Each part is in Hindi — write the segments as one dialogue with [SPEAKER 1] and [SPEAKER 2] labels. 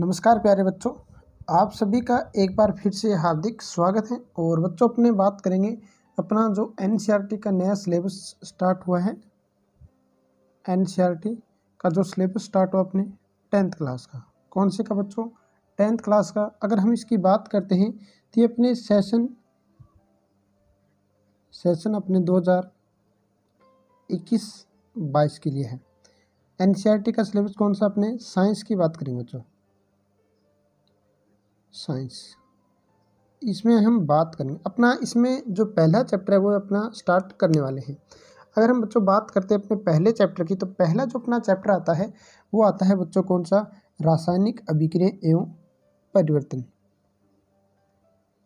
[SPEAKER 1] नमस्कार प्यारे बच्चों आप सभी का एक बार फिर से हार्दिक स्वागत है और बच्चों अपने बात करेंगे अपना जो एन e का नया सिलेबस स्टार्ट हुआ है एन e का जो सिलेबस स्टार्ट हुआ अपने टेंथ क्लास का कौन से का बच्चों टेंथ क्लास का अगर हम इसकी बात करते हैं तो ये अपने सेशन सेशन अपने 2021-22 के लिए है एन e का सिलेबस कौन सा अपने साइंस की बात करेंगे बच्चों साइंस इसमें हम बात करेंगे अपना इसमें जो पहला चैप्टर है वो अपना स्टार्ट करने वाले हैं अगर हम बच्चों बात करते हैं अपने पहले चैप्टर की तो पहला जो अपना चैप्टर आता है वो आता है बच्चों कौन सा रासायनिक अभिक्रिय एवं परिवर्तन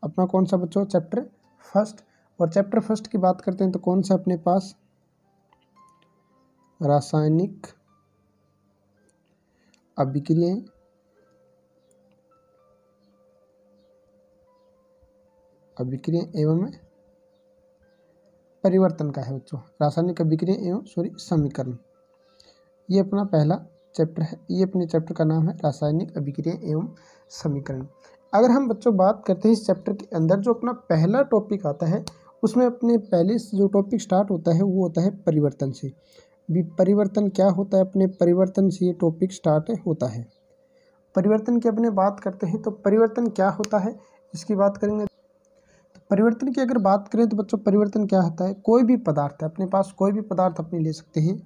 [SPEAKER 1] अपना कौन सा बच्चों चैप्टर फर्स्ट और चैप्टर फर्स्ट की बात करते हैं तो कौन सा अपने पास रासायनिक अभिक्रिय अभिक्रिय एवं परिवर्तन का है बच्चों रासायनिक अभिक्रिय एवं सॉरी समीकरण ये अपना पहला चैप्टर है ये अपने चैप्टर का नाम है रासायनिक अभिक्रिय एवं समीकरण अगर हम बच्चों बात करते हैं इस चैप्टर के अंदर जो अपना पहला टॉपिक आता है उसमें अपने पहले से जो टॉपिक स्टार्ट होता है वो होता है परिवर्तन से भी परिवर्तन क्या होता है अपने परिवर्तन से ये टॉपिक स्टार्ट होता है परिवर्तन की अपने बात करते हैं तो परिवर्तन क्या होता है इसकी बात करेंगे परिवर्तन की अगर बात करें तो बच्चों परिवर्तन क्या होता है कोई भी पदार्थ अपने पास कोई भी पदार्थ अपने ले सकते हैं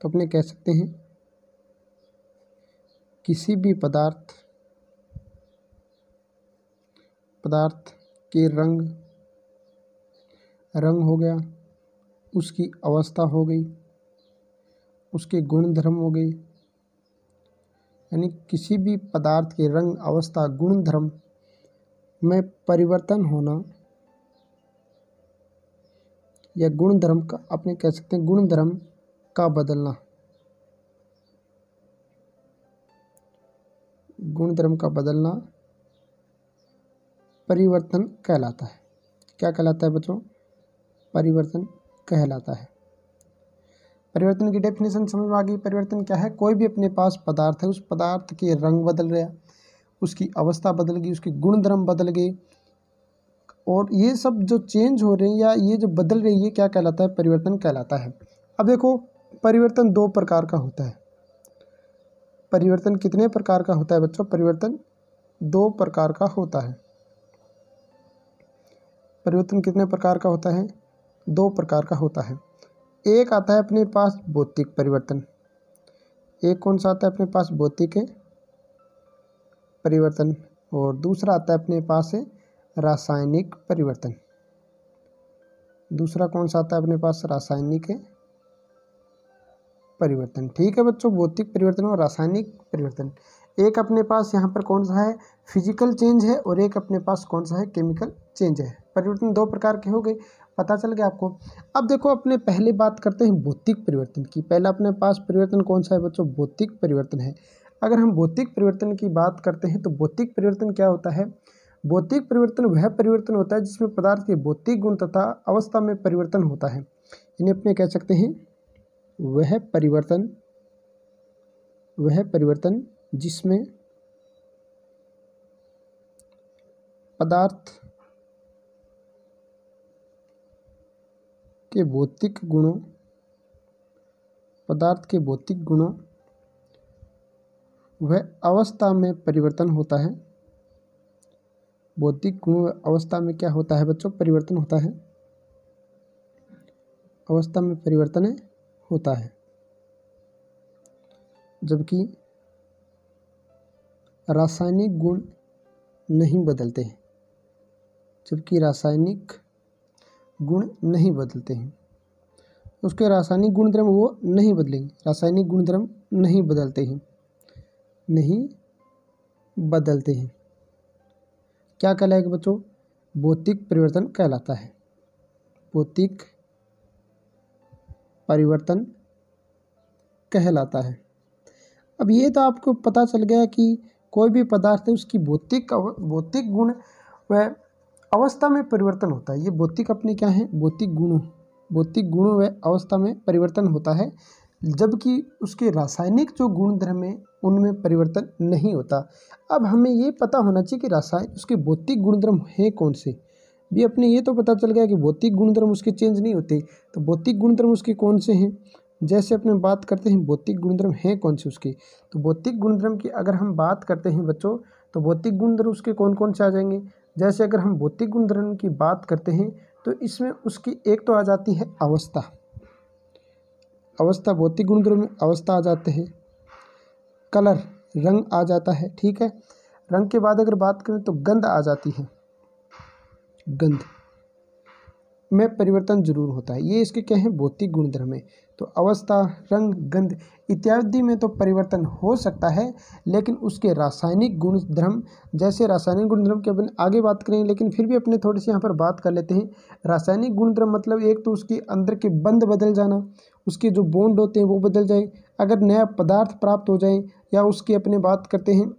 [SPEAKER 1] तो अपने कह सकते हैं किसी भी पदार्थ पदार्थ के रंग रंग हो गया उसकी अवस्था हो गई उसके गुण धर्म हो गए यानी किसी भी पदार्थ के रंग अवस्था गुण धर्म में परिवर्तन होना या गुण धर्म का अपने कह सकते हैं गुण धर्म का बदलना गुण धर्म का बदलना परिवर्तन कहलाता है क्या कहलाता है बच्चों परिवर्तन कहलाता है परिवर्तन की डेफिनेशन समझ में आ गई परिवर्तन क्या है कोई भी अपने पास पदार्थ है उस पदार्थ के रंग बदल गया उसकी अवस्था बदल गई उसके गुण धर्म बदल गए और ये सब जो चेंज हो रहे हैं या ये जो बदल रही है क्या कहलाता है परिवर्तन कहलाता है अब देखो परिवर्तन दो प्रकार का होता है परिवर्तन कितने प्रकार का होता है बच्चों परिवर्तन दो प्रकार का होता है परिवर्तन कितने प्रकार का होता है दो प्रकार का होता है एक आता है अपने पास भौतिक परिवर्तन एक कौन सा आता है अपने पास भौतिक है परिवर्तन और दूसरा आता है अपने पास है रासायनिक परिवर्तन दूसरा कौन सा आता है अपने पास रासायनिक परिवर्तन ठीक है बच्चों भौतिक परिवर्तन और रासायनिक परिवर्तन एक अपने पास यहाँ पर कौन सा है फिजिकल चेंज है और एक अपने पास कौन सा है केमिकल चेंज है परिवर्तन दो प्रकार के हो गए पता चल गया आपको अब देखो अपने पहले बात करते हैं भौतिक परिवर्तन की पहला अपने पास परिवर्तन कौन सा है बच्चों भौतिक परिवर्तन है अगर हम भौतिक परिवर्तन की बात करते हैं तो भौतिक परिवर्तन क्या होता है भौतिक परिवर्तन वह परिवर्तन होता है जिसमें पदार्थ के भौतिक गुण तथा अवस्था में परिवर्तन होता है इन्हें अपने कह सकते हैं वह परिवर्तन वह परिवर्तन जिसमें पदार्थ के भौतिक गुणों पदार्थ के भौतिक गुणों वह अवस्था में परिवर्तन होता है बौद्धिक गुण अवस्था में क्या होता है बच्चों परिवर्तन होता है अवस्था में परिवर्तन होता है जबकि रासायनिक गुण नहीं बदलते हैं जबकि रासायनिक गुण नहीं बदलते हैं उसके रासायनिक गुणधर्म वो नहीं बदलेंगे रासायनिक गुणधर्म नहीं बदलते हैं नहीं बदलते हैं क्या कहलाएगा बच्चों भौतिक परिवर्तन कहलाता है भौतिक परिवर्तन कहलाता है अब ये तो आपको पता चल गया कि कोई भी पदार्थ है उसकी भौतिक भौतिक गुण व अवस्था में परिवर्तन होता है ये भौतिक अपने क्या है भौतिक गुण भौतिक गुणों व अवस्था में परिवर्तन होता है जबकि उसके रासायनिक जो गुणधर्म हैं है उनमें परिवर्तन नहीं होता अब हमें ये पता होना चाहिए कि रासायन उसके भौतिक गुणधर्म हैं कौन से भी अपने ये तो पता चल गया कि भौतिक गुणधर्म उसके चेंज नहीं होते तो भौतिक गुणधर्म उसके कौन से हैं जैसे अपने बात करते हैं भौतिक गुणधर्म हैं कौन से उसके तो भौतिक गुणधर्म की अगर हम बात करते हैं बच्चों तो भौतिक गुणधर्म उसके कौन कौन से आ जाएंगे जैसे अगर हम भौतिक गुणधर्म की बात करते हैं तो इसमें उसकी एक तो आ जाती है अवस्था अवस्था भौतिक गुणधर्म में अवस्था आ जाते हैं कलर रंग आ जाता है ठीक है रंग के बाद अगर बात करें तो गंध आ जाती है गंध में परिवर्तन जरूर होता है ये इसके क्या हैं भौतिक गुणधर्म है तो अवस्था रंग गंध इत्यादि में तो परिवर्तन हो सकता है लेकिन उसके रासायनिक गुणधर्म जैसे रासायनिक गुणधर्म के अपन आगे बात करें लेकिन फिर भी अपने थोड़ी सी यहाँ पर बात कर लेते हैं रासायनिक गुणधर्म मतलब एक तो उसके अंदर के बंद बदल जाना उसके जो बोंड होते हैं वो बदल जाए अगर नया पदार्थ प्राप्त हो जाए या उसकी अपने बात करते हैं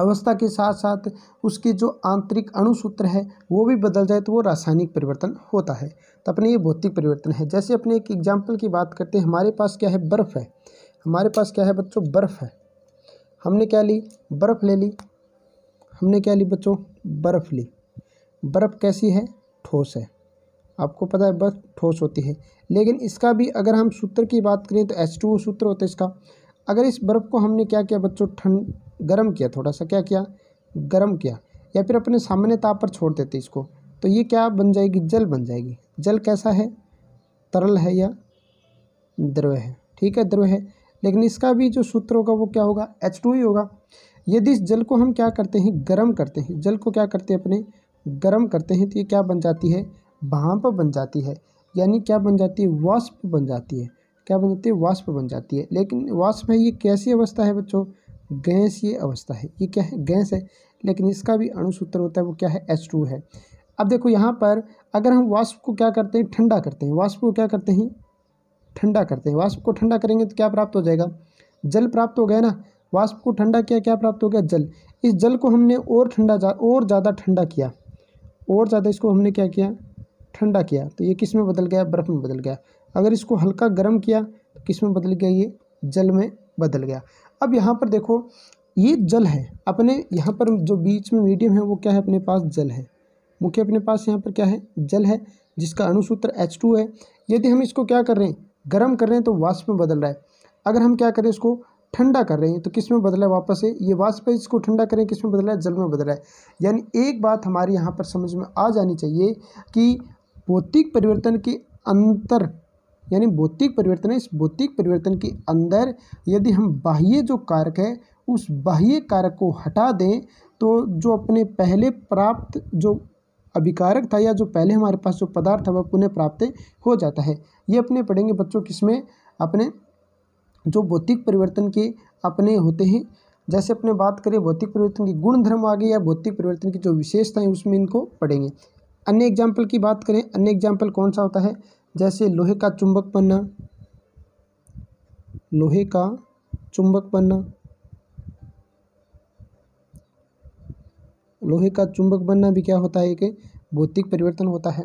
[SPEAKER 1] अवस्था के साथ साथ उसके जो आंतरिक अणुसूत्र है वो भी बदल जाए तो वो रासायनिक परिवर्तन होता है तो अपने ये भौतिक परिवर्तन है जैसे अपने एक एग्जाम्पल की बात करते हैं हमारे पास क्या है बर्फ़ है हमारे पास क्या है बच्चों बर्फ़ है हमने क्या ली बर्फ़ ले ली हमने क्या ली बच्चों बर्फ़ ली बर्फ़ कैसी है ठोस है आपको पता है बर्फ़ ठोस होती है लेकिन इसका भी अगर हम सूत्र की बात करें तो एच टू सूत्र होता है इसका अगर इस बर्फ़ को हमने क्या किया बच्चों ठंड गर्म किया थोड़ा सा क्या किया गर्म किया या फिर अपने सामान्य ताप पर छोड़ देते इसको तो ये क्या बन जाएगी जल बन जाएगी जल कैसा है तरल है या द्रव है ठीक है द्रव है लेकिन इसका भी जो सूत्र होगा वो क्या होगा एच टू ही होगा यदि इस जल को हम क्या करते हैं गर्म करते हैं जल को क्या करते हैं अपने गर्म करते हैं तो ये क्या बन जाती है भाप बन जाती है यानी क्या बन जाती है वाष्प बन जाती है क्या बन जाती है वाष्प बन जाती है लेकिन वाष्प है ये कैसी अवस्था है बच्चों गैस ये अवस्था है ये क्या है गैस है लेकिन इसका भी अणुसूत्र होता है वो क्या है एच टू है अब देखो यहाँ पर अगर हम वाष्प को क्या करते हैं ठंडा करते हैं वाष्प को क्या करते हैं ठंडा करते हैं वाष्प को ठंडा करेंगे तो क्या प्राप्त हो जाएगा जल प्राप्त हो गया ना वाष्प को ठंडा किया क्या प्राप्त हो गया जल इस जल को हमने और ठंडा जा और ज़्यादा ठंडा किया और ज़्यादा इसको हमने क्या किया ठंडा किया तो ये किस में बदल गया बर्फ़ में बदल गया अगर इसको हल्का गर्म किया तो किस में बदल गया ये जल में बदल गया अब यहाँ पर देखो ये जल है अपने यहाँ पर जो बीच में मीडियम है वो क्या है अपने पास जल है मुख्य अपने पास यहाँ पर क्या है जल है जिसका अणुसूत्र एच टू है यदि हम इसको क्या कर रहे हैं गर्म कर रहे हैं तो वाष्प में बदल रहा है अगर हम क्या करें इसको ठंडा कर रहे हैं तो किस में बदला है वापस से ये वाष्प है इसको ठंडा करें किस में बदला है जल में बदला है यानी एक बात हमारी यहाँ पर समझ में आ जानी चाहिए कि भौतिक परिवर्तन के अंतर यानी भौतिक परिवर्तन है इस भौतिक परिवर्तन के अंदर यदि हम बाह्य जो कारक है उस बाह्य कारक को हटा दें तो जो अपने पहले प्राप्त जो अभिकारक था या जो पहले हमारे पास जो पदार्थ था वह पुनः प्राप्त हो जाता है ये अपने पढ़ेंगे बच्चों किसमें अपने जो भौतिक परिवर्तन के अपने होते हैं जैसे अपने बात करें भौतिक परिवर्तन की गुण धर्म आगे या भौतिक परिवर्तन की जो विशेषताएं उसमें इनको पढ़ेंगे अन्य एग्जाम्पल की बात करें अन्य एग्जाम्पल कौन सा होता है जैसे लोहे का चुंबक बनना लोहे का चुंबक बनना लोहे का चुंबक बनना भी क्या होता है कि भौतिक परिवर्तन होता है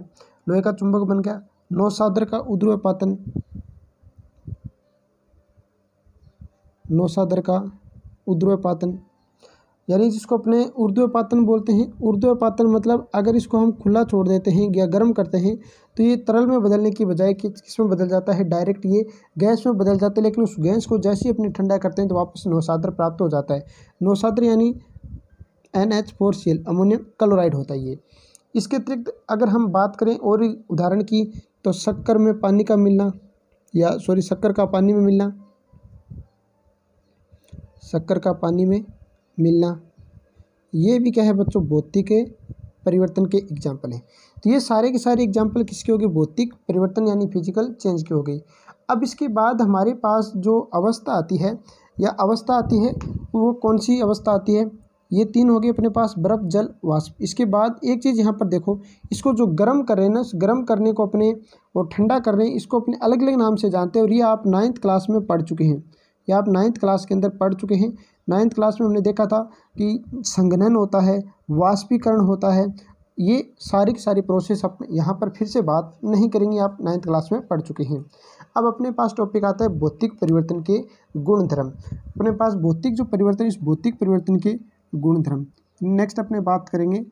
[SPEAKER 1] लोहे का चुंबक बन गया नौसादर का उद्रव पातन नौसादर का उद्रव पातन यानी जिसको अपने पातन बोलते हैं पातन मतलब अगर इसको हम खुला छोड़ देते हैं या गर्म करते हैं तो ये तरल में बदलने की बजाय कि किस में बदल जाता है डायरेक्ट ये गैस में बदल जाता है लेकिन उस गैस को जैसे ही अपने ठंडा करते हैं तो वापस नौसाद्र प्राप्त हो जाता है नौसाद्र यानी N H four C L ammonium chloride होता है ये इसके अतिरिक्त अगर हम बात करें और उदाहरण की तो शक्कर में पानी का मिलना या सॉरी शक्कर का पानी में मिलना शक्कर का पानी में मिलना ये भी क्या है बच्चों भौतिक परिवर्तन के एग्जाम्पल हैं तो ये सारे के सारे एग्जाम्पल किसके हो गए भौतिक परिवर्तन यानी फिजिकल चेंज के हो गई अब इसके बाद हमारे पास जो अवस्था आती है या अवस्था आती है वो कौन सी अवस्था आती है ये तीन हो गए अपने पास बर्फ जल वाष्प इसके बाद एक चीज़ यहाँ पर देखो इसको जो गर्म कर रहे हैं ना गर्म करने को अपने और ठंडा कर रहे हैं इसको अपने अलग अलग नाम से जानते हैं और ये आप नाइन्थ क्लास में पढ़ चुके हैं या आप नाइन्थ क्लास के अंदर पढ़ चुके हैं नाइन्थ क्लास में हमने देखा था कि संगनन होता है वाष्पीकरण होता है ये सारी की सारी प्रोसेस आप यहाँ पर फिर से बात नहीं करेंगे आप नाइन्थ क्लास में पढ़ चुके हैं अब अपने पास टॉपिक आता है भौतिक परिवर्तन के गुणधर्म अपने पास भौतिक जो परिवर्तन इस भौतिक परिवर्तन के गुणधर्म नेक्स्ट अपने बात करेंगे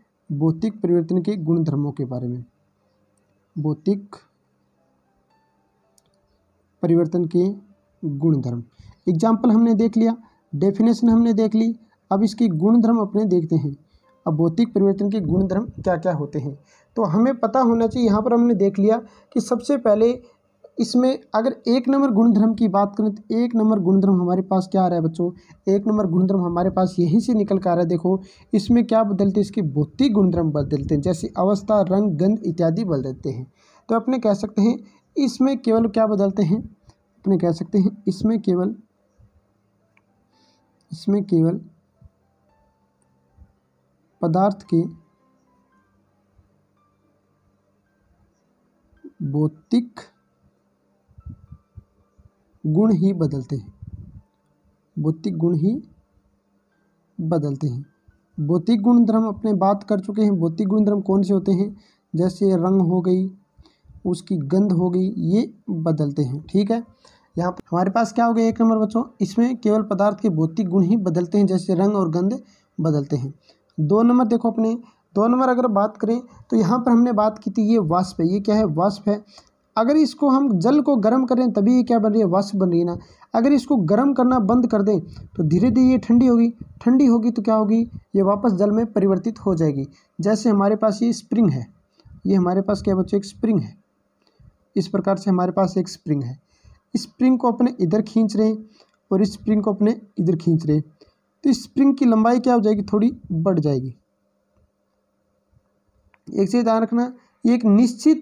[SPEAKER 1] भौतिक परिवर्तन के गुणधर्मों के बारे में भौतिक परिवर्तन के गुणधर्म एग्जाम्पल हमने देख लिया डेफिनेशन हमने देख ली अब इसकी गुणधर्म अपने देखते हैं अब भौतिक परिवर्तन के गुणधर्म क्या क्या होते हैं तो हमें पता होना चाहिए यहाँ पर हमने देख लिया कि सबसे पहले इसमें अगर एक नंबर गुणधर्म की बात करें तो एक नंबर गुणधर्म हमारे पास क्या आ रहा है बच्चों एक नंबर गुणधर्म हमारे पास यहीं से निकल कर आ रहा है देखो इसमें क्या बदलते हैं इसके भौतिक गुणधर्म बदलते हैं जैसे अवस्था रंग गंध इत्यादि बदलते हैं तो अपने कह सकते हैं इसमें केवल क्या बदलते हैं अपने कह सकते हैं इसमें केवल इसमें केवल पदार्थ के भौतिक गुण ही बदलते हैं भौतिक गुण ही बदलते हैं भौतिक गुण धर्म अपने बात कर चुके हैं भौतिक गुण धर्म कौन से होते हैं जैसे रंग हो गई उसकी गंध हो गई ये बदलते हैं ठीक है यहाँ पर हमारे पास क्या हो गया एक नंबर बच्चों इसमें केवल पदार्थ के भौतिक गुण ही बदलते हैं जैसे रंग और गंध बदलते हैं दो नंबर देखो अपने दो नंबर अगर बात करें तो यहाँ पर हमने बात की थी ये वाष्प है ये क्या है वाष्प है अगर इसको हम जल को गर्म करें तभी ये क्या बन रही है वाष्प बन रही है ना अगर इसको गर्म करना बंद कर दें तो धीरे धीरे ये ठंडी होगी ठंडी होगी तो क्या होगी ये वापस जल में परिवर्तित हो जाएगी जैसे हमारे पास ये स्प्रिंग है ये हमारे पास क्या बच्चों एक स्प्रिंग है इस प्रकार से हमारे पास एक स्प्रिंग है स्प्रिंग को अपने इधर खींच रहे हैं और स्प्रिंग को अपने इधर खींच रहे हैं तो स्प्रिंग की लंबाई क्या हो जाएगी थोड़ी बढ़ जाएगी एक चीज़ ध्यान रखना एक निश्चित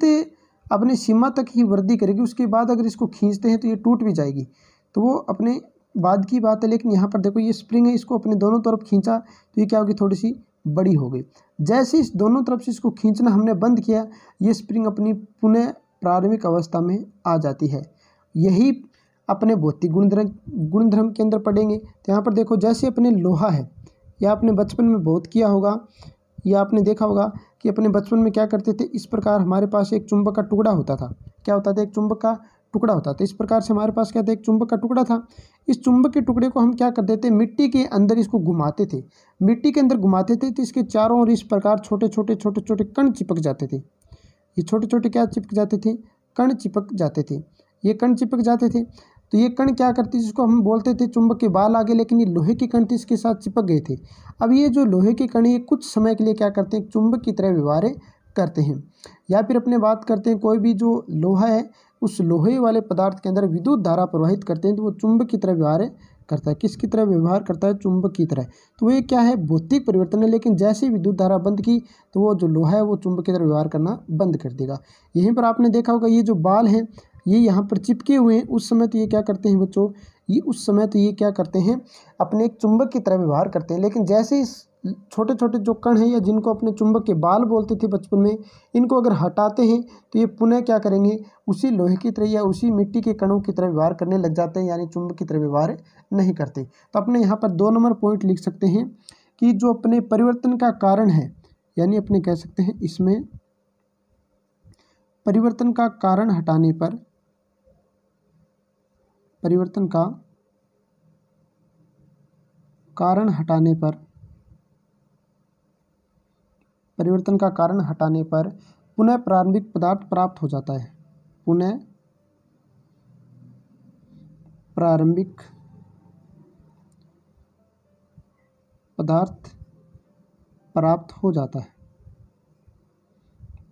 [SPEAKER 1] अपने सीमा तक ही वृद्धि करेगी उसके बाद अगर इसको खींचते हैं तो ये टूट भी जाएगी तो वो अपने बाद की बात है लेकिन यहाँ पर देखो ये स्प्रिंग है इसको अपने दोनों तरफ खींचा तो ये क्या होगी थोड़ी सी बड़ी हो गई जैसे इस दोनों तरफ से इसको खींचना हमने बंद किया ये स्प्रिंग अपनी पुनः प्रारंभिक अवस्था में आ जाती है यही अपने भौतिक गुणधर्म गुणधर्म के अंदर पढ़ेंगे तो यहाँ पर देखो जैसे अपने लोहा है या आपने बचपन में बहुत किया होगा या आपने देखा होगा कि अपने बचपन में क्या करते थे इस प्रकार हमारे पास एक चुंबक का टुकड़ा होता था क्या होता था एक चुंबक का टुकड़ा होता था तो इस प्रकार से हमारे पास क्या था एक चुंबक का टुकड़ा था इस चुंबक के टुकड़े को हम क्या करते थे मिट्टी के अंदर इसको घुमाते थे मिट्टी के अंदर घुमाते थे तो इसके चारों ओर इस प्रकार छोटे छोटे छोटे छोटे कण चिपक जाते थे ये छोटे छोटे क्या चिपक जाते थे कण चिपक जाते थे ये कण चिपक जाते थे तो ये कण क्या करती जिसको हम बोलते थे चुंबक के बाल आगे लेकिन ये लोहे के कण थे इसके साथ चिपक गए थे अब ये जो लोहे के कण ये कुछ समय के लिए क्या करते हैं चुंबक की तरह व्यवहार करते हैं या फिर अपने बात करते हैं कोई भी जो लोहा है उस लोहे वाले पदार्थ के अंदर विद्युत धारा प्रवाहित करते हैं तो वो चुंबक की तरह व्यवहार करता है किसकी तरह व्यवहार करता है चुंबक की तरह तो ये क्या है भौतिक परिवर्तन है लेकिन जैसे ही विद्युत धारा बंद की तो वो जो लोहा है वो चुंबक की तरह व्यवहार करना बंद कर देगा यहीं पर आपने देखा होगा ये जो बाल हैं ये यहाँ पर चिपके हुए हैं उस समय तो ये क्या करते हैं बच्चों ये उस समय तो ये क्या करते हैं अपने एक चुंबक की तरह व्यवहार करते हैं लेकिन जैसे इस छोटे छोटे जो कण हैं या जिनको अपने चुंबक के बाल बोलते थे बचपन में इनको अगर हटाते हैं तो ये पुनः क्या करेंगे उसी लोहे की तरह या उसी मिट्टी के कणों की तरह व्यवहार करने लग जाते हैं यानी चुंबक की तरह व्यवहार नहीं करते तो अपने यहाँ पर दो नंबर पॉइंट लिख सकते हैं कि जो अपने परिवर्तन का कारण है यानी अपने कह सकते हैं इसमें परिवर्तन का कारण हटाने पर परिवर्तन का कारण हटाने पर परिवर्तन का कारण हटाने पर पुनः प्रारंभिक पदार्थ प्राप्त हो जाता है पुनः प्रारंभिक पदार्थ प्राप्त हो जाता है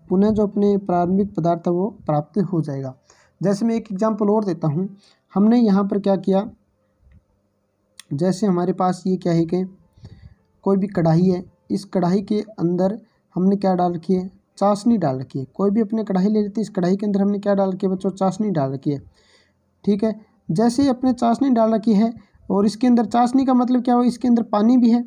[SPEAKER 1] पुनः जो अपने प्रारंभिक पदार्थ है वो प्राप्त हो जाएगा जैसे मैं एक एग्जाम्पल और देता हूँ हमने यहाँ पर क्या किया जैसे हमारे पास ये क्या है कि कोई भी कढ़ाई है इस कढ़ाई के अंदर हमने क्या डाल रखी है चाशनी डाल रखी है कोई भी अपने कढ़ाई ले लेते हैं इस कढ़ाई के अंदर हमने क्या डाल रखी है बच्चों चाशनी डाल रखी है ठीक है जैसे ही अपने चाशनी डाल रखी है और इसके अंदर चाशनी का मतलब क्या हो इसके अंदर पानी भी है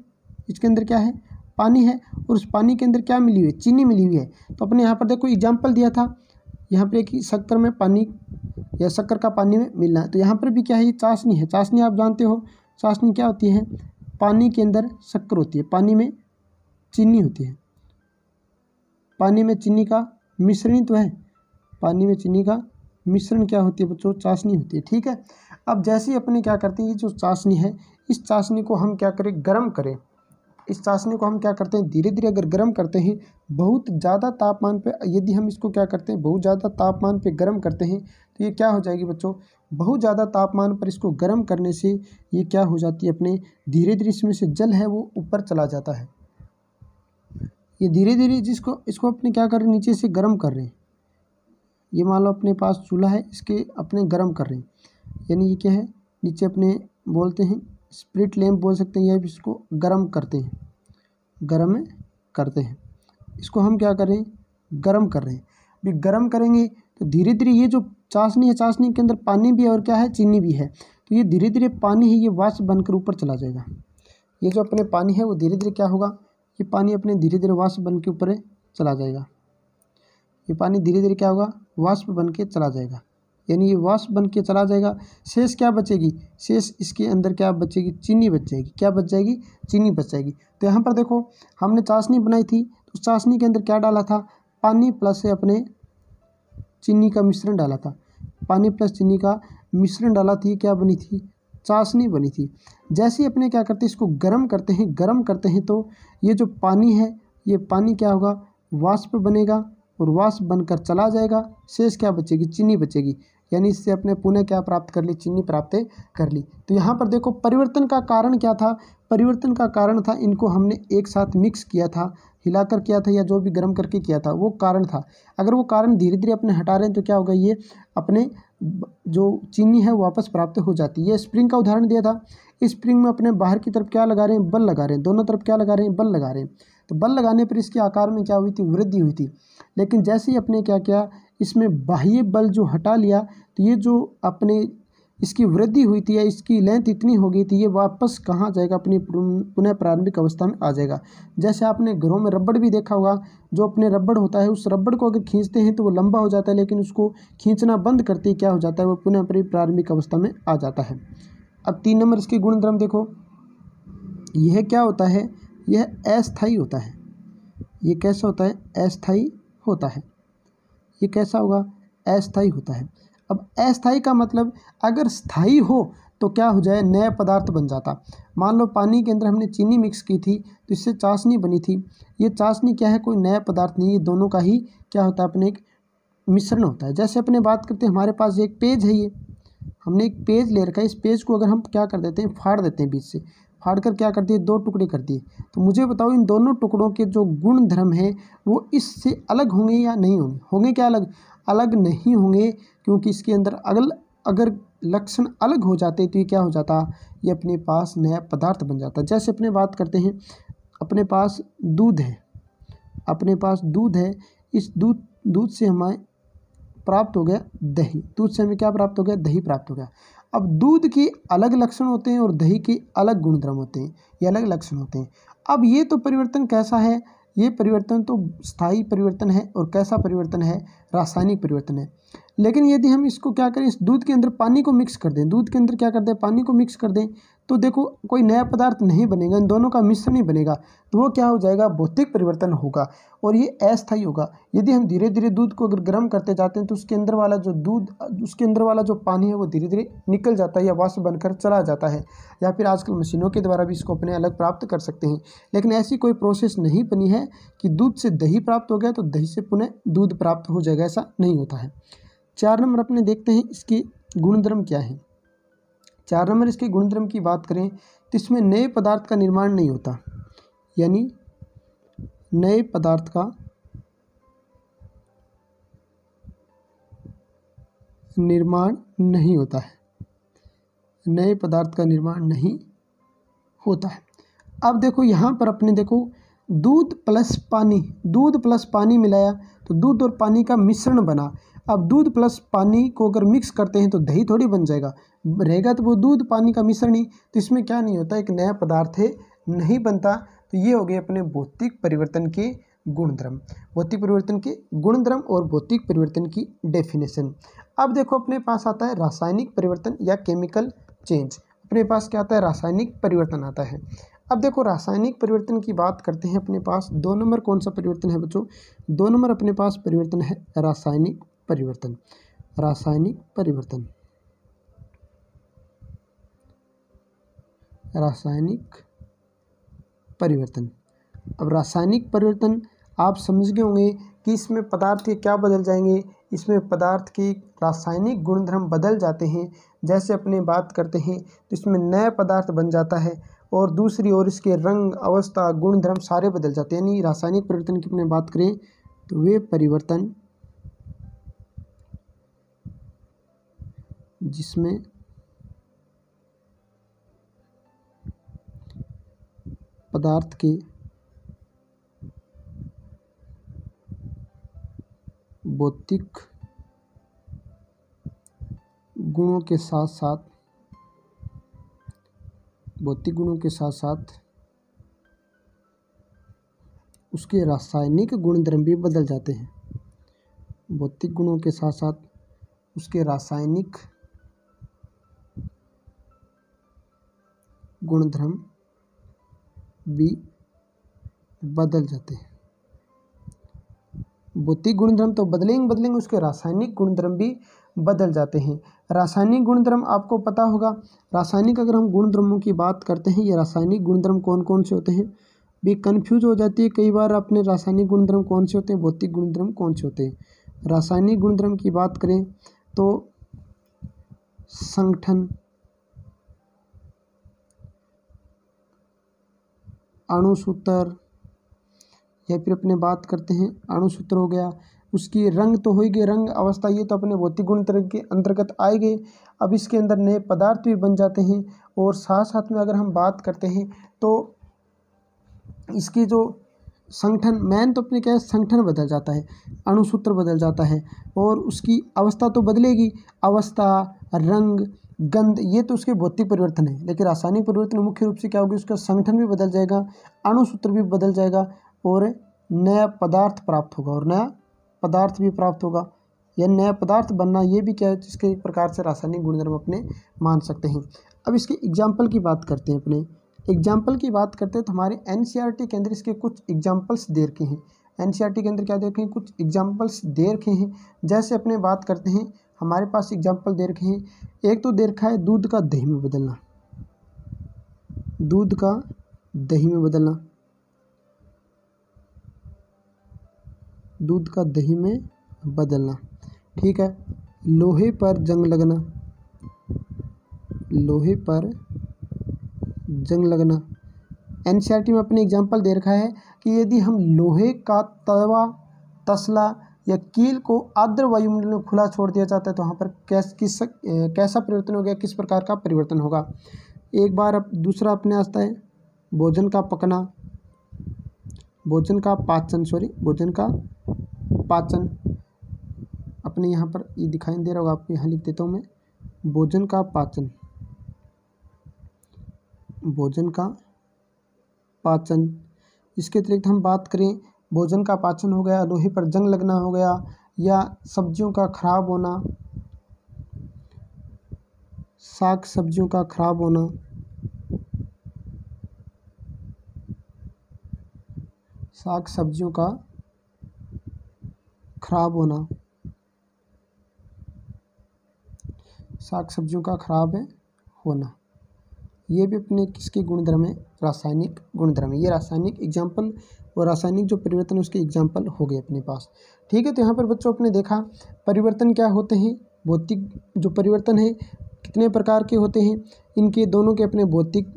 [SPEAKER 1] इसके अंदर क्या है पानी है और उस पानी के अंदर क्या मिली हुई है चीनी मिली हुई है तो अपने यहाँ पर देखो एग्जाम्पल दिया था यहाँ पर कि शक्कर में पानी या शक्कर का पानी में मिलना है तो यहाँ पर भी क्या है ये चाशनी है चाशनी आप जानते हो चाशनी क्या होती है पानी के अंदर शक्कर होती है पानी में चीनी होती है पानी में चीनी का मिश्रण तो है पानी में चीनी का मिश्रण क्या होती है बच्चों चाशनी होती है ठीक है अब जैसे ही अपने क्या करते हैं ये जो चाशनी है इस चाशनी को हम क्या करें गर्म करें इस चाशनी को हम क्या करते हैं धीरे धीरे अगर गर्म करते हैं बहुत ज़्यादा तापमान पे यदि हम इसको क्या करते हैं बहुत ज़्यादा तापमान पे गर्म करते हैं तो ये क्या हो जाएगी बच्चों बहुत ज़्यादा तापमान पर इसको गर्म करने से ये क्या हो जाती है अपने धीरे धीरे इसमें से जल है वो ऊपर चला जाता है ये धीरे धीरे जिसको इसको अपने क्या कर रहे हैं नीचे से गर्म कर रहे हैं ये मान लो अपने पास चूल्हा है इसके अपने गर्म कर रहे हैं यानी ये क्या है नीचे अपने बोलते हैं स्प्लिट लैम्प बोल सकते हैं या इसको गर्म करते हैं गर्म करते हैं इसको हम क्या करें गर्म कर रहे हैं अभी गर्म करेंगे तो धीरे धीरे ये जो चाशनी है चाशनी के अंदर पानी भी है और क्या है चीनी भी है तो ये धीरे धीरे पानी है ये वाष्प बनकर ऊपर चला जाएगा ये जो अपने पानी है वो धीरे धीरे क्या होगा ये पानी अपने धीरे धीरे वाष्प बन के ऊपर चला जाएगा ये पानी धीरे धीरे क्या होगा वाष्प बन के चला जाएगा यानी ये वाष्प बन के चला जाएगा शेष क्या बचेगी शेष इसके अंदर क्या बचेगी चीनी बच जाएगी क्या बच जाएगी चीनी बच जाएगी तो यहाँ पर देखो हमने चाशनी बनाई थी तो चाशनी के अंदर क्या डाला था पानी प्लस अपने चीनी का मिश्रण डाला था पानी प्लस चीनी का मिश्रण डाला थी क्या बनी थी चाशनी बनी थी जैसे ही अपने क्या करते हैं इसको गर्म करते हैं गर्म करते हैं तो ये जो पानी है ये पानी क्या होगा वाष्प बनेगा और वाष्प बनकर चला जाएगा शेष क्या बचेगी चीनी बचेगी यानी इससे अपने पुनः क्या प्राप्त कर ली चीनी प्राप्त कर ली तो यहाँ पर देखो परिवर्तन का कारण क्या था परिवर्तन का कारण था इनको हमने एक साथ मिक्स किया था हिलाकर किया था या जो भी गर्म करके किया था वो कारण था अगर वो कारण धीरे धीरे अपने हटा रहे हैं तो क्या होगा ये अपने जो चीनी है वापस प्राप्त हो जाती है ये स्प्रिंग का उदाहरण दिया था स्प्रिंग में अपने बाहर की तरफ क्या लगा रहे हैं बल लगा रहे हैं दोनों तरफ क्या लगा रहे हैं बल लगा रहे हैं तो बल लगाने पर इसके आकार में क्या हुई थी वृद्धि हुई थी लेकिन जैसे ही अपने क्या किया इसमें बाह्य बल जो हटा लिया तो ये जो अपने इसकी वृद्धि हुई थी या इसकी लेंथ इतनी हो गई थी ये वापस कहाँ जाएगा अपनी पुनः प्रारंभिक अवस्था में आ जाएगा जैसे आपने घरों में रबड़ भी देखा होगा जो अपने रबड़ होता है उस रबड़ को अगर खींचते हैं तो वो लंबा हो जाता है लेकिन उसको खींचना बंद करते ही क्या हो जाता है वो पुनः अपनी प्रारंभिक अवस्था में आ जाता है अब तीन नंबर इसके गुणधर्म देखो यह क्या होता है यह अस्थाई होता है ये कैसा होता है अस्थाई होता है ये कैसा होगा अस्थाई होता है अब अस्थाई का मतलब अगर स्थाई हो तो क्या हो जाए नया पदार्थ बन जाता मान लो पानी के अंदर हमने चीनी मिक्स की थी तो इससे चाशनी बनी थी ये चाशनी क्या है कोई नया पदार्थ नहीं ये दोनों का ही क्या होता है अपने एक मिश्रण होता है जैसे अपने बात करते हैं हमारे पास एक पेज है ये हमने एक पेज ले रखा है इस पेज को अगर हम क्या कर देते हैं फाड़ देते हैं बीच से फाड़कर क्या करती है दो टुकड़े करती है तो मुझे बताओ इन दोनों टुकड़ों के जो गुण धर्म हैं वो इससे अलग होंगे या नहीं होंगे होंगे क्या अलग अलग नहीं होंगे क्योंकि इसके अंदर अगल अगर लक्षण अलग हो जाते तो ये क्या हो जाता ये अपने पास नया पदार्थ बन जाता जैसे अपने बात करते हैं अपने पास दूध है अपने पास दूध है इस दूध दूध से हमें प्राप्त हो गया दही दूध से हमें क्या प्राप्त हो गया दही प्राप्त हो गया अब दूध के अलग लक्षण होते हैं और दही के अलग गुणधर्म होते हैं ये अलग लक्षण होते हैं अब ये तो परिवर्तन कैसा है ये परिवर्तन तो स्थायी परिवर्तन है और कैसा परिवर्तन है रासायनिक परिवर्तन है लेकिन यदि हम इसको क्या करें इस दूध के अंदर पानी को मिक्स कर दें दूध के अंदर क्या कर दें पानी को मिक्स कर दें तो देखो कोई नया पदार्थ नहीं बनेगा इन दोनों का मिश्रण ही बनेगा तो वो क्या हो जाएगा भौतिक परिवर्तन होगा और ये अस्थायी होगा यदि हम धीरे धीरे दूध को अगर गर्म करते जाते हैं तो उसके अंदर वाला जो दूध उसके अंदर वाला जो पानी है वो धीरे धीरे निकल जाता है या वाष्प बनकर चला जाता है या फिर आजकल मशीनों के द्वारा भी इसको अपने अलग प्राप्त कर सकते हैं लेकिन ऐसी कोई प्रोसेस नहीं बनी है कि दूध से दही प्राप्त हो गया तो दही से पुनः दूध प्राप्त हो जाएगा ऐसा नहीं होता है चार नंबर अपने देखते हैं इसके गुणधर्म क्या है चार नंबर इसके गुणधर्म की बात करें तो इसमें नए पदार्थ का निर्माण नहीं होता यानी नए पदार्थ का निर्माण नहीं होता है नए पदार्थ का निर्माण नहीं होता है अब देखो यहाँ पर अपने देखो दूध प्लस पानी दूध प्लस पानी मिलाया तो दूध और पानी का मिश्रण बना अब दूध प्लस पानी को अगर मिक्स करते हैं तो दही थोड़ी बन जाएगा रहेगा तो वो दूध पानी का मिश्रण ही तो इसमें क्या नहीं होता एक नया पदार्थ है नहीं बनता तो ये हो गए अपने भौतिक परिवर्तन के गुणधर्म भौतिक परिवर्तन के गुणधर्म और भौतिक परिवर्तन की डेफिनेशन अब देखो अपने पास आता है रासायनिक परिवर्तन या केमिकल चेंज अपने पास क्या आता है रासायनिक परिवर्तन आता है अब देखो रासायनिक परिवर्तन की बात करते हैं अपने पास दो नंबर कौन सा परिवर्तन है बच्चों दो नंबर अपने पास परिवर्तन है रासायनिक परिवर्तन रासायनिक परिवर्तन रासायनिक परिवर्तन अब रासायनिक परिवर्तन आप समझ गए होंगे कि इसमें पदार्थ के क्या बदल जाएंगे इसमें पदार्थ के रासायनिक गुणधर्म बदल जाते हैं जैसे अपने बात करते हैं तो इसमें नया पदार्थ बन जाता है और दूसरी ओर इसके रंग अवस्था गुणधर्म सारे बदल जाते हैं यानी रासायनिक परिवर्तन की अपने बात करें तो वे परिवर्तन जिसमें पदार्थ के भौतिक गुणों के साथ साथ भौतिक गुणों के साथ साथ उसके रासायनिक गुणधर्म भी बदल जाते हैं भौतिक गुणों के साथ साथ उसके रासायनिक गुणधर्म भी बदल जाते हैं भौतिक गुणधर्म तो बदलेंगे बदलेंगे उसके रासायनिक गुणधर्म भी बदल जाते हैं रासायनिक गुणधर्म आपको पता होगा रासायनिक अगर हम गुणधर्मों की बात करते हैं ये रासायनिक गुणधर्म कौन कौन से होते हैं भी कन्फ्यूज हो जाती है कई बार अपने रासायनिक गुणधर्म कौन से होते हैं भौतिक गुणधर्म कौन से होते हैं रासायनिक गुणधर्म की बात करें तो संगठन अणुसूत्र या फिर अपने बात करते हैं अणुसूत्र हो गया उसकी रंग तो होगी रंग अवस्था ये तो अपने भौतिक गुण के अंतर्गत आए गए अब इसके अंदर नए पदार्थ भी बन जाते हैं और साथ साथ में अगर हम बात करते हैं तो इसकी जो संगठन मैन तो अपने क्या है संगठन बदल जाता है अणुसूत्र बदल जाता है और उसकी अवस्था तो बदलेगी अवस्था रंग गंध ये तो उसके भौतिक परिवर्तन है लेकिन रासायनिक परिवर्तन मुख्य रूप से क्या होगी उसका संगठन भी बदल जाएगा अणुसूत्र भी बदल जाएगा और नया पदार्थ प्राप्त होगा और नया पदार्थ भी प्राप्त होगा या नया पदार्थ बनना ये भी क्या है जिसके एक प्रकार से रासायनिक गुणधर्म अपने मान सकते हैं अब इसके एग्जाम्पल की बात करते हैं अपने एग्जाम्पल की बात करते हैं तो हमारे एन e के अंदर इसके कुछ एग्जाम्पल्स दे रखे हैं एन e के अंदर क्या देखें कुछ एग्जाम्पल्स दे रखे हैं जैसे अपने बात करते हैं हमारे पास एग्जाम्पल दे रखे हैं एक तो दे रखा है दूध का दही में बदलना दूध का दही में बदलना दूध का दही में बदलना ठीक है लोहे पर जंग लगना लोहे पर जंग लगना एन e में अपने एग्जाम्पल दे रखा है कि यदि हम लोहे का तवा तसला या कील को आर्द्र वायुमंडल में खुला छोड़ दिया जाता है तो वहाँ पर कैस किस कैसा परिवर्तन हो गया किस प्रकार का परिवर्तन होगा एक बार अब दूसरा अपने आता है भोजन का पकना भोजन का पाचन सॉरी भोजन का पाचन अपने यहाँ पर ये दिखाई दे रहा होगा आपको यहाँ लिख देता हूँ मैं भोजन का पाचन भोजन का पाचन इसके अतिरिक्त हम बात करें भोजन का पाचन हो गया लोहे पर जंग लगना हो गया या सब्जियों का खराब होना साग सब्जियों का खराब होना साग सब्जियों का खराब होना साग सब्जियों का खराब है होना ये भी अपने किसके गुणधर्म है रासायनिक गुणधर्म ये रासायनिक एग्जाम्पल और रासायनिक जो परिवर्तन उसके एग्जाम्पल हो गए अपने पास ठीक है तो यहाँ पर बच्चों अपने देखा परिवर्तन क्या होते हैं भौतिक जो परिवर्तन है कितने प्रकार के होते हैं इनके दोनों के अपने भौतिक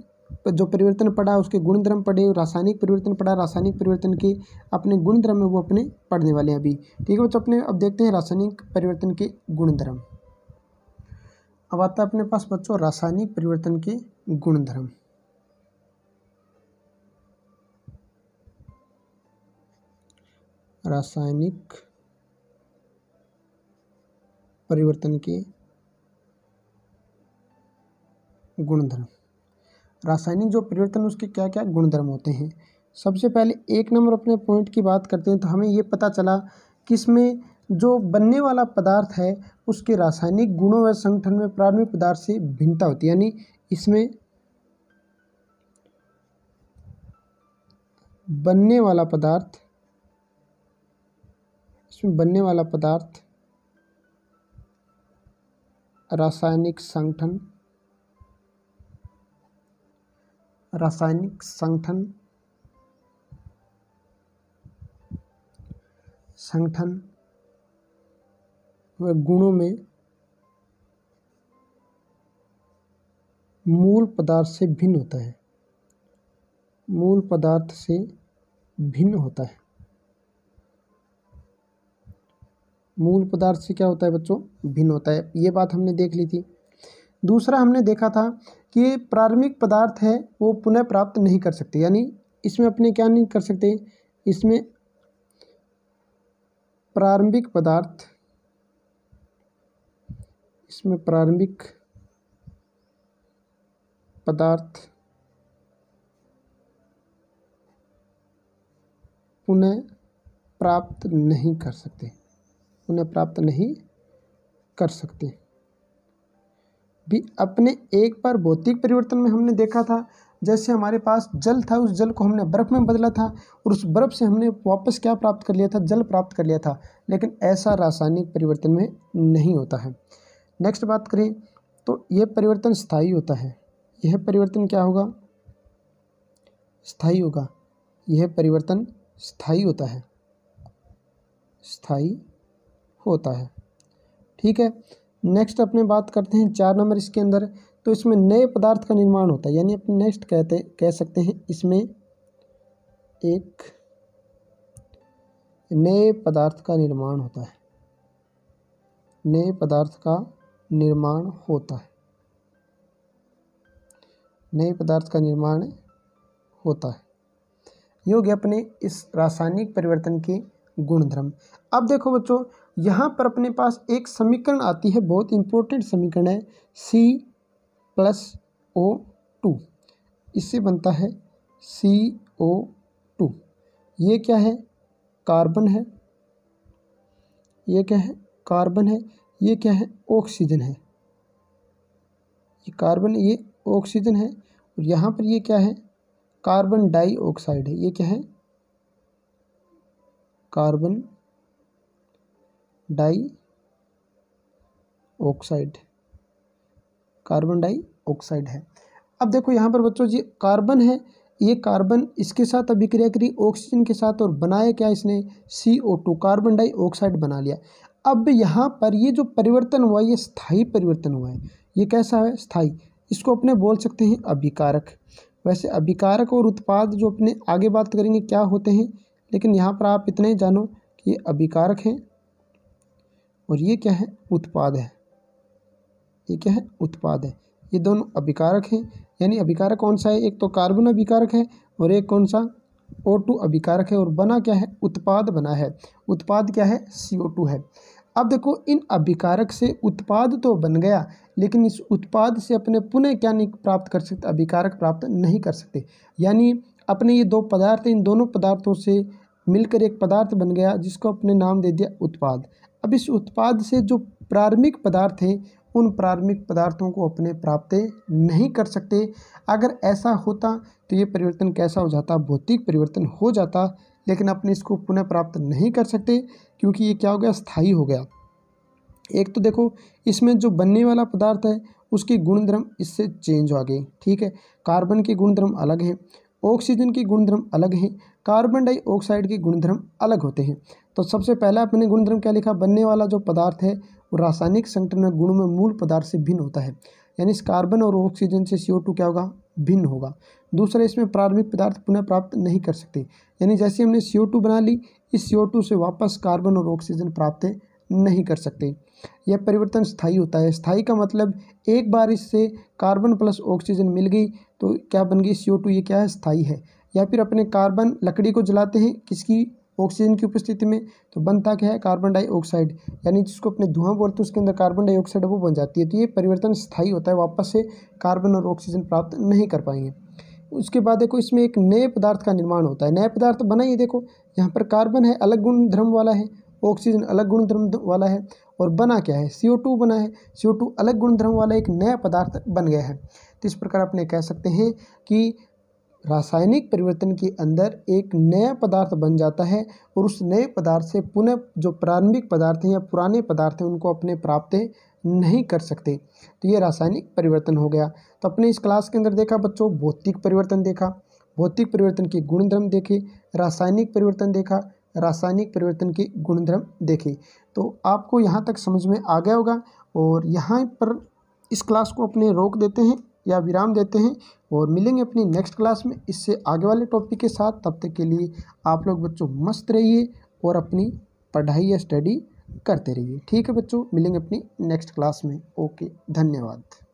[SPEAKER 1] जो परिवर्तन पड़ा उसके गुणधर्म पड़े रासायनिक परिवर्तन पड़ा रासायनिक परिवर्तन के अपने गुणधर्म वो अपने पढ़ने वाले हैं अभी ठीक है बच्चों अपने अब देखते हैं रासायनिक परिवर्तन के गुणधर्म अब आता है अपने पास बच्चों रासायनिक परिवर्तन के गुणधर्म रासायनिक परिवर्तन के गुणधर्म रासायनिक जो परिवर्तन उसके क्या क्या गुणधर्म होते हैं सबसे पहले एक नंबर अपने पॉइंट की बात करते हैं तो हमें ये पता चला कि इसमें जो बनने वाला पदार्थ है उसके रासायनिक गुणों व संगठन में प्रारंभिक पदार्थ से भिन्नता होती है यानी इसमें बनने वाला पदार्थ इसमें बनने वाला पदार्थ रासायनिक संगठन रासायनिक संगठन संगठन व गुणों में मूल पदार्थ से भिन्न होता है मूल पदार्थ से भिन्न होता है मूल पदार्थ से क्या होता है बच्चों भिन्न होता है ये बात हमने देख ली थी दूसरा हमने देखा था कि प्रारंभिक पदार्थ है वो पुनः प्राप्त नहीं कर सकते यानी इसमें अपने क्या नहीं कर सकते इसमें प्रारंभिक पदार्थ इसमें प्रारंभिक पदार्थ पुनः प्राप्त नहीं कर सकते उन्हें प्राप्त नहीं कर सकते भी अपने एक बार भौतिक परिवर्तन में हमने देखा था जैसे हमारे पास जल था उस जल को हमने बर्फ़ में बदला था और उस बर्फ़ से हमने वापस क्या प्राप्त कर लिया था जल प्राप्त कर लिया था लेकिन ऐसा रासायनिक परिवर्तन में नहीं होता है नेक्स्ट बात करें तो यह परिवर्तन स्थायी होता है यह परिवर्तन क्या होगा स्थायी होगा यह परिवर्तन स्थायी होता है स्थायी होता है ठीक है नेक्स्ट अपने बात करते हैं चार नंबर इसके अंदर तो इसमें नए पदार्थ का निर्माण होता है यानी अपने नेक्स्ट कहते कह सकते हैं इसमें एक नए पदार्थ का निर्माण होता है नए पदार्थ का निर्माण होता है नए पदार्थ का निर्माण होता है ये अपने इस रासायनिक परिवर्तन के गुणधर्म अब देखो बच्चों यहाँ पर अपने पास एक समीकरण आती है बहुत इंपॉर्टेंट समीकरण है सी प्लस ओ टू इससे बनता है सी ओ टू ये क्या है कार्बन है ये क्या है कार्बन है ये क्या है ऑक्सीजन है ये कार्बन ये ऑक्सीजन है और यहाँ पर ये क्या है कार्बन डाइऑक्साइड है ये क्या है carbon dioxide carbon dioxide है अब देखो यहाँ पर बच्चों जी कार्बन है ये कार्बन इसके साथ अभिक्रिया करी ऑक्सीजन के साथ और बनाया क्या इसने C O two carbon dioxide बना लिया अब यहाँ पर ये जो परिवर्तन हुआ ये स्थाई परिवर्तन हुआ है ये कैसा है स्थाई इसको अपने बोल सकते हैं अभिकारक वैसे अभिकारक और उत्पाद जो अपने आगे बात करेंगे क्या होते हैं लेकिन यहाँ पर आप इतना ही जानो कि ये अभिकारक हैं और ये क्या है उत्पाद है ये क्या है उत्पाद है ये दोनों अभिकारक हैं यानी अभिकारक कौन सा है एक तो कार्बन अभिकारक है और एक कौन सा ओ टू अभिकारक है और बना क्या है उत्पाद बना है उत्पाद क्या है सी ओ टू है अब देखो इन अभिकारक से उत्पाद तो बन गया लेकिन इस उत्पाद से अपने पुनः क्या नहीं प्राप्त कर सकते अभिकारक प्राप्त नहीं कर सकते यानी अपने ये दो पदार्थ इन दोनों पदार्थों से मिलकर एक पदार्थ बन गया जिसको अपने नाम दे दिया उत्पाद अब इस उत्पाद से जो प्रारंभिक पदार्थ हैं उन प्रारंभिक पदार्थों को अपने प्राप्त नहीं कर सकते अगर ऐसा होता तो ये परिवर्तन कैसा हो जाता भौतिक परिवर्तन हो जाता लेकिन अपने इसको पुनः प्राप्त नहीं कर सकते क्योंकि ये क्या हो गया स्थायी हो गया एक तो देखो इसमें जो बनने वाला पदार्थ है उसके गुणधर्म इससे चेंज हो गए ठीक है कार्बन के गुणधर्म अलग हैं ऑक्सीजन के गुणधर्म अलग हैं कार्बन डाइऑक्साइड के गुणधर्म अलग होते हैं तो सबसे पहला अपने गुणधर्म क्या लिखा बनने वाला जो पदार्थ है वो रासायनिक संगठन गुण में मूल पदार्थ से भिन्न होता है यानी इस कार्बन और ऑक्सीजन से सी क्या होगा भिन्न होगा दूसरा इसमें प्रारंभिक पदार्थ पुनः प्राप्त नहीं कर सकते यानी जैसे हमने सी बना ली इस सी से वापस कार्बन और ऑक्सीजन प्राप्त नहीं कर सकते यह परिवर्तन स्थाई होता है स्थाई का मतलब एक बार इससे कार्बन प्लस ऑक्सीजन मिल गई तो क्या बन गई सी ये क्या है स्थाई है या फिर अपने कार्बन लकड़ी को जलाते हैं किसकी ऑक्सीजन की उपस्थिति में तो बनता क्या है कार्बन डाइऑक्साइड यानी जिसको अपने धुआं बोलते हैं उसके अंदर कार्बन डाइऑक्साइड वो बन जाती है तो ये परिवर्तन स्थायी होता है वापस से कार्बन और ऑक्सीजन प्राप्त नहीं कर पाएंगे उसके बाद देखो इसमें एक नए पदार्थ का निर्माण होता है नया पदार्थ बना ही देखो यहाँ पर कार्बन है अलग गुण धर्म वाला है ऑक्सीजन अलग गुण धर्म वाला है और बना क्या है सी बना है सी अलग गुण धर्म वाला एक नया पदार्थ बन गया है तो इस प्रकार अपने कह सकते हैं कि रासायनिक परिवर्तन के अंदर एक नया पदार्थ बन जाता है और उस नए पदार्थ से पुनः जो प्रारंभिक पदार्थ हैं या पुराने पदार्थ हैं उनको अपने प्राप्त नहीं कर सकते तो ये रासायनिक परिवर्तन हो गया तो अपने इस क्लास के अंदर देखा बच्चों भौतिक परिवर्तन देखा भौतिक परिवर्तन के गुणधर्म देखे रासायनिक परिवर्तन देखा रासायनिक परिवर्तन के गुणधर्म देखे तो आपको यहाँ तक समझ में आ गया होगा और यहाँ पर इस क्लास को अपने रोक देते हैं या विराम देते हैं और मिलेंगे अपनी नेक्स्ट क्लास में इससे आगे वाले टॉपिक के साथ तब तक के लिए आप लोग बच्चों मस्त रहिए और अपनी पढ़ाई या स्टडी करते रहिए ठीक है बच्चों मिलेंगे अपनी नेक्स्ट क्लास में ओके धन्यवाद